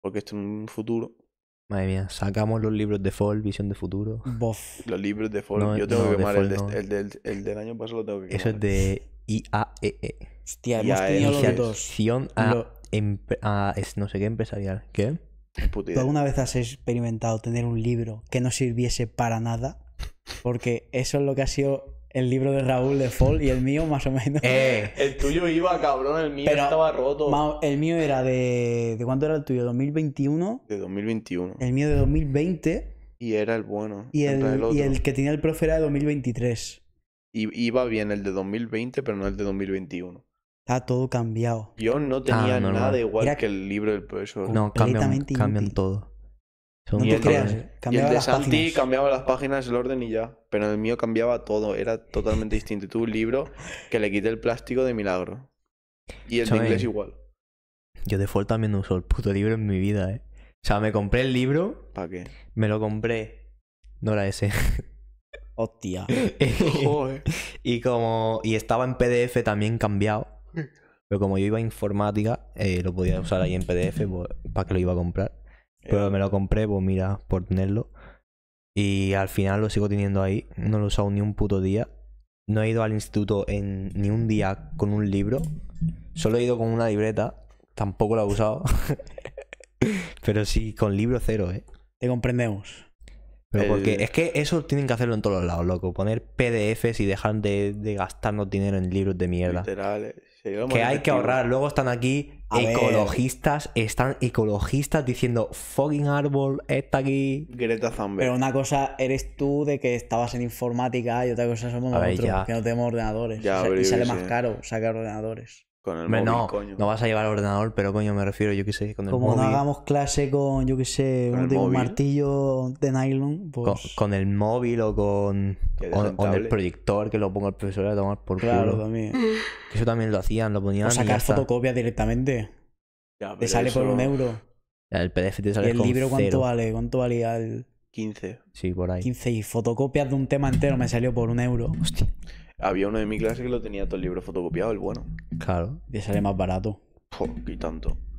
Porque esto es un futuro. Madre mía, sacamos los libros de Fall, Visión de Futuro. Los libros de Fall. Yo tengo que quemar el, este, el, del, el, del año pasado, lo tengo que quemar. Eso es de IAEE. E. Hostia, hemos tenido e. los dos. A, a, es no sé qué empresarial. ¿Qué? ¿Tú alguna vez has experimentado tener un libro que no sirviese para nada? Porque eso es lo que ha sido el libro de Raúl de Fall y el mío más o menos. Eh. El tuyo iba, cabrón, el mío estaba roto. el mío era de... ¿De cuándo era el tuyo? ¿2021? De 2021. El mío de 2020. Y era el bueno. Y el, que tenía el profe era de 2023. Y, iba bien el de 2020, pero no el de 2021. Está todo cambiado. Yo no tenía ah, nada igual que el libro del profesor. No, cambian, cambian todo no eh. Eh. Y de Santi cambiaba las páginas, el orden y ya. Pero el mío cambiaba todo, era totalmente distinto. Y un libro que le quité el plástico de milagro. Y el inglés igual. Yo de default también no uso el puto libro en mi vida, eh. O sea, me compré el libro. ¿Para qué? Me lo compré. No era ese. Hostia. y como. Y estaba en PDF también cambiado. Mm. Pero como yo iba a informática, eh, lo podía usar ahí en PDF para pues, que lo iba a comprar. Pero pues me lo compré, pues mira, por tenerlo. Y al final lo sigo teniendo ahí. No lo he usado ni un puto día. No he ido al instituto en ni un día con un libro. Solo he ido con una libreta. Tampoco la he usado. Pero sí, con libro cero, ¿eh? Te comprendemos. Pero porque es que eso tienen que hacerlo en todos los lados, loco. Poner PDFs y dejar de, gastarnos dinero en libros de mierda. Literal, eh. Que hay que ahorrar. Luego están aquí ecologistas, están ecologistas diciendo fucking árbol, está aquí. Greta Thunberg. Pero una cosa eres tú de que estabas en informática y otra cosa somos nosotros, que no tenemos ordenadores. y sale más caro sacar ordenadores. Con el móvil, no, no vas a llevar ordenador, pero coño, me refiero, yo qué sé, Como no hagamos clase con, yo qué sé, un, martillo de nylon. Pues con, el móvil o con, el proyector que lo ponga el profesor a tomar por culo. Claro, también. también lo hacían, lo ponían. O sacar fotocopias directamente. te sale por un euro. el PDF te sale ¿Y el libro cuánto vale? ¿Cuánto valía el.? 15. Sí, por ahí. 15 y fotocopias de un tema entero me salió por un euro. Hostia. Había uno de mi clase que lo tenía todo el libro fotocopiado, el bueno. Claro. Y sale más barato. y tanto.